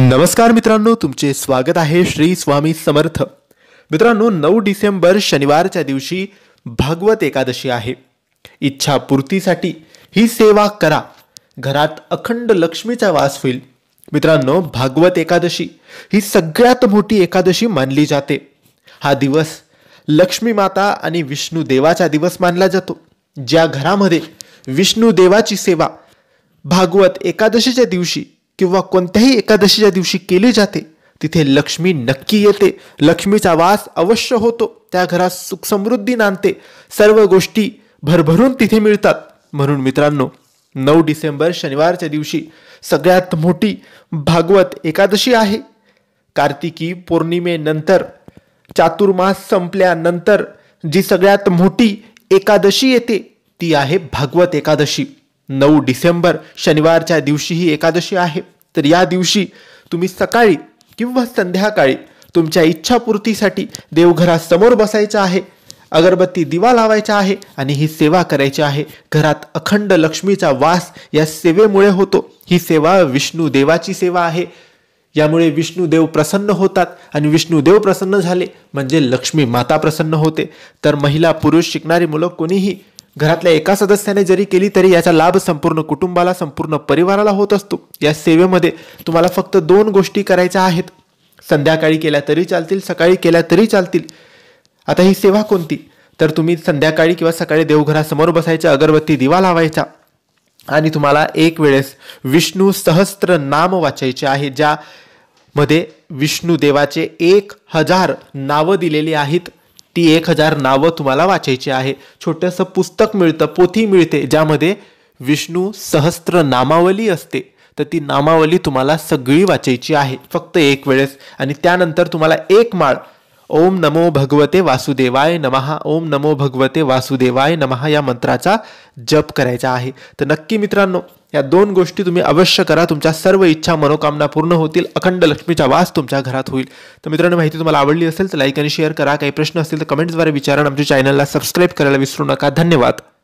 नमस्कार मित्रांनो तुमचे स्वागत आहे श्री स्वामी समर्थ मित्रांनो नऊ डिसेंबर शनिवारच्या दिवशी भागवत एकादशी आहे इच्छापूर्तीसाठी ही सेवा करा घरात अखंड लक्ष्मीचा वास होईल मित्रांनो भागवत एकादशी ही सगळ्यात मोठी एकादशी मानली जाते हा दिवस लक्ष्मी माता आणि विष्णू देवाचा दिवस मानला जातो ज्या घरामध्ये विष्णू देवाची सेवा भागवत एकादशीच्या दिवशी किंवा कोणत्याही एकादशीच्या दिवशी केली जाते तिथे लक्ष्मी नक्की येते लक्ष्मीचा वास अवश्य होतो त्या घरात सुखसमृद्धी नांदते सर्व गोष्टी भरभरून तिथे मिळतात म्हणून मित्रांनो नऊ डिसेंबर शनिवारच्या दिवशी सगळ्यात मोठी भागवत एकादशी आहे कार्तिकी पौर्णिमेनंतर चातुर्मास संपल्यानंतर जी सगळ्यात मोठी एकादशी येते ती आहे भागवत एकादशी नऊ डिसेंबर शनिवारच्या दिवशी ही एकादशी आहे तर या दिवशी तुम्ही सकाळी किंवा संध्याकाळी तुमच्या इच्छापूर्तीसाठी देवघरासमोर बसायचं आहे अगरबत्ती दिवा लावायचा आहे आणि ही सेवा करायची आहे घरात अखंड लक्ष्मीचा वास या सेवेमुळे होतो ही सेवा विष्णू देवाची सेवा आहे यामुळे विष्णू देव प्रसन्न होतात आणि विष्णू देव प्रसन्न झाले म्हणजे लक्ष्मी माता प्रसन्न होते तर महिला पुरुष शिकणारी मुलं कोणीही घरातल्या एका सदस्याने जरी केली तरी याचा लाभ संपूर्ण कुटुंबाला संपूर्ण परिवाराला होत असतो या सेवेमध्ये तुम्हाला फक्त दोन गोष्टी करायच्या आहेत संध्याकाळी केल्या तरी चालतील सकाळी केल्या तरी चालतील आता ही सेवा कोणती तर तुम्ही संध्याकाळी किंवा सकाळी देवघरासमोर बसायच्या अगरबत्ती दिवा लावायचा आणि तुम्हाला एक वेळेस विष्णू सहस्त्र नाम वाचायचे आहे ज्यामध्ये विष्णू देवाचे एक हजार नावं दिलेली आहेत ती एक हजार नावं तुम्हाला वाचायची आहे छोटंसं पुस्तक मिळतं पोथी मिळते ज्यामध्ये विष्णू सहस्त्र नामावली असते तर ती नामावली तुम्हाला सगळी वाचायची आहे फक्त एक वेळेस आणि त्यानंतर तुम्हाला एक माळ ओम नमो भगवते वासुदेवाय नमहा ओम नमो भगवते वासुदेवाय नमहा या मंत्राचा जप करायचा आहे तर नक्की मित्रांनो या दोन गोष्टी तुम्ही अवश्य करा तुमच्या सर्व इच्छा मनोकामना पूर्ण होतील अखंड लक्ष्मीचा वास तुमच्या घरात होईल तर मित्रांनो माहिती तुम्हाला आवडली असेल तर लाईक आणि शेअर करा काही प्रश्न असतील तर कमेंट्सद्वारे विचारा आमच्या चॅनलला सबस्क्राईब करायला विसरू नका धन्यवाद